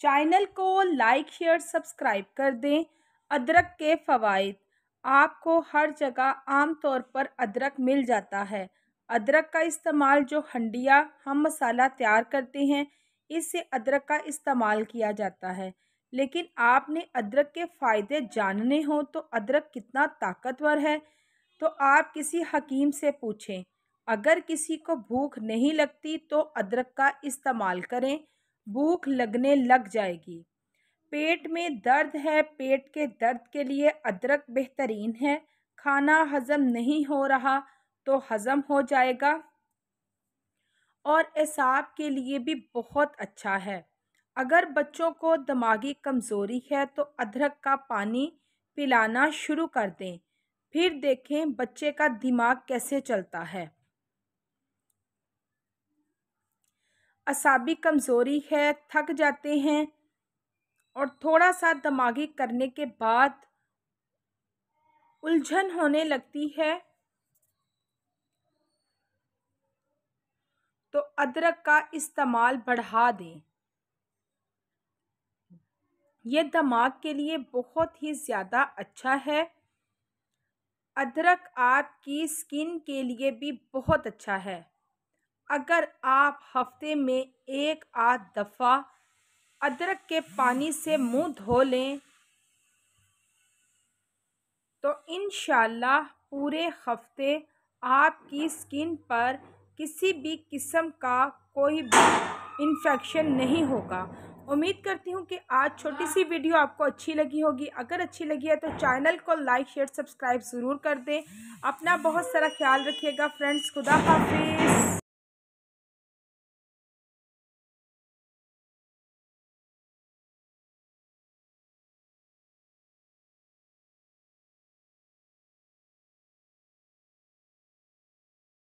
channel को like share subscribe कर दें अदरक के फ़वाद आपको हर जगह आम तौर पर अदरक मिल जाता है अदरक का इस्तेमाल जो हंडिया हम मसाला तैयार करते हैं इससे अदरक का इस्तेमाल किया जाता है लेकिन आपने अदरक के फ़ायदे जानने हों तो अदरक कितना ताकतवर है तो आप किसी हकीम से पूछें अगर किसी को भूख नहीं लगती तो अदरक का इस्तेमाल करें भूख लगने लग जाएगी पेट में दर्द है पेट के दर्द के लिए अदरक बेहतरीन है खाना हज़म नहीं हो रहा तो हज़म हो जाएगा और एसाब के लिए भी बहुत अच्छा है अगर बच्चों को दिमागी कमज़ोरी है तो अदरक का पानी पिलाना शुरू कर दें फिर देखें बच्चे का दिमाग कैसे चलता है असाबी कमज़ोरी है थक जाते हैं और थोड़ा सा दिमागी करने के बाद उलझन होने लगती है तो अदरक का इस्तेमाल बढ़ा दें यह दमाग के लिए बहुत ही ज़्यादा अच्छा है अदरक आपकी स्किन के लिए भी बहुत अच्छा है अगर आप हफ्ते में एक आध दफ़ा अदरक के पानी से मुंह धो लें तो इन पूरे हफ्ते आपकी स्किन पर किसी भी किस्म का कोई भी इन्फेक्शन नहीं होगा उम्मीद करती हूँ कि आज छोटी सी वीडियो आपको अच्छी लगी होगी अगर अच्छी लगी है तो चैनल को लाइक शेयर सब्सक्राइब ज़रूर कर दें अपना बहुत सारा ख्याल रखिएगा फ्रेंड्स खुदा हाफिज़